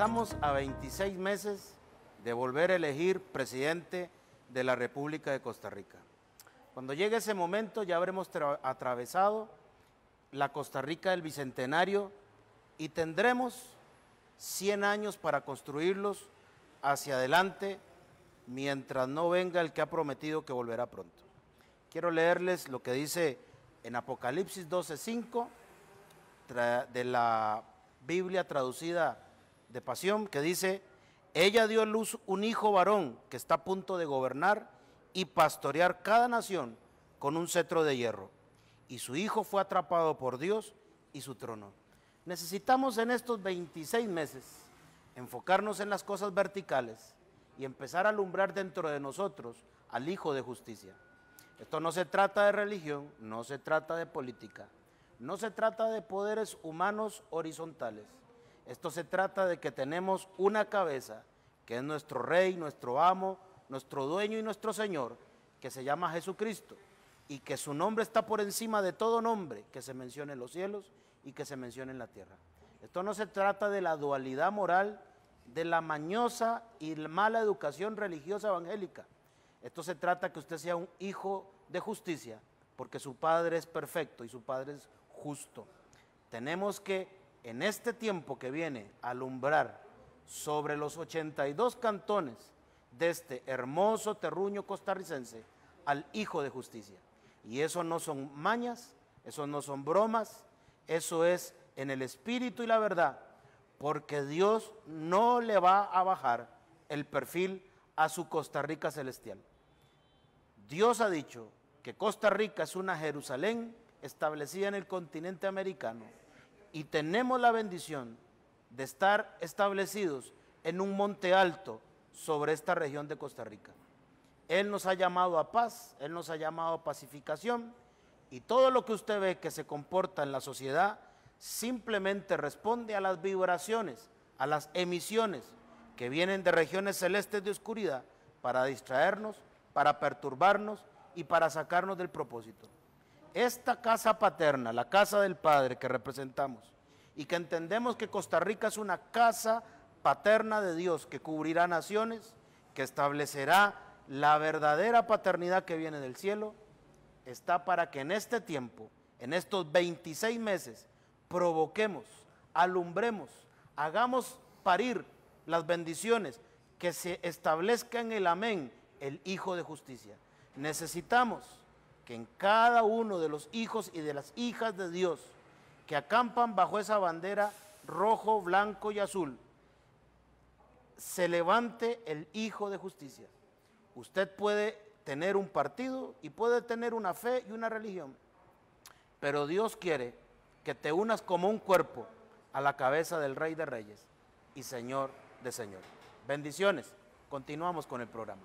Estamos a 26 meses de volver a elegir presidente de la República de Costa Rica. Cuando llegue ese momento ya habremos atravesado la Costa Rica del Bicentenario y tendremos 100 años para construirlos hacia adelante mientras no venga el que ha prometido que volverá pronto. Quiero leerles lo que dice en Apocalipsis 12.5 de la Biblia traducida de pasión que dice, ella dio a luz un hijo varón que está a punto de gobernar y pastorear cada nación con un cetro de hierro. Y su hijo fue atrapado por Dios y su trono. Necesitamos en estos 26 meses enfocarnos en las cosas verticales y empezar a alumbrar dentro de nosotros al Hijo de Justicia. Esto no se trata de religión, no se trata de política, no se trata de poderes humanos horizontales. Esto se trata de que tenemos una cabeza, que es nuestro Rey, nuestro amo, nuestro dueño y nuestro Señor, que se llama Jesucristo, y que su nombre está por encima de todo nombre que se mencione en los cielos y que se mencione en la tierra. Esto no se trata de la dualidad moral, de la mañosa y mala educación religiosa evangélica. Esto se trata que usted sea un hijo de justicia, porque su Padre es perfecto y su Padre es justo. Tenemos que en este tiempo que viene a alumbrar sobre los 82 cantones de este hermoso terruño costarricense al Hijo de Justicia. Y eso no son mañas, eso no son bromas, eso es en el espíritu y la verdad, porque Dios no le va a bajar el perfil a su Costa Rica celestial. Dios ha dicho que Costa Rica es una Jerusalén establecida en el continente americano y tenemos la bendición de estar establecidos en un monte alto sobre esta región de Costa Rica. Él nos ha llamado a paz, Él nos ha llamado a pacificación y todo lo que usted ve que se comporta en la sociedad simplemente responde a las vibraciones, a las emisiones que vienen de regiones celestes de oscuridad para distraernos, para perturbarnos y para sacarnos del propósito esta casa paterna, la casa del Padre que representamos, y que entendemos que Costa Rica es una casa paterna de Dios que cubrirá naciones, que establecerá la verdadera paternidad que viene del cielo, está para que en este tiempo, en estos 26 meses, provoquemos, alumbremos, hagamos parir las bendiciones, que se establezca en el amén el Hijo de Justicia. Necesitamos que en cada uno de los hijos y de las hijas de Dios que acampan bajo esa bandera rojo, blanco y azul, se levante el Hijo de Justicia. Usted puede tener un partido y puede tener una fe y una religión, pero Dios quiere que te unas como un cuerpo a la cabeza del Rey de Reyes y Señor de Señor. Bendiciones. Continuamos con el programa.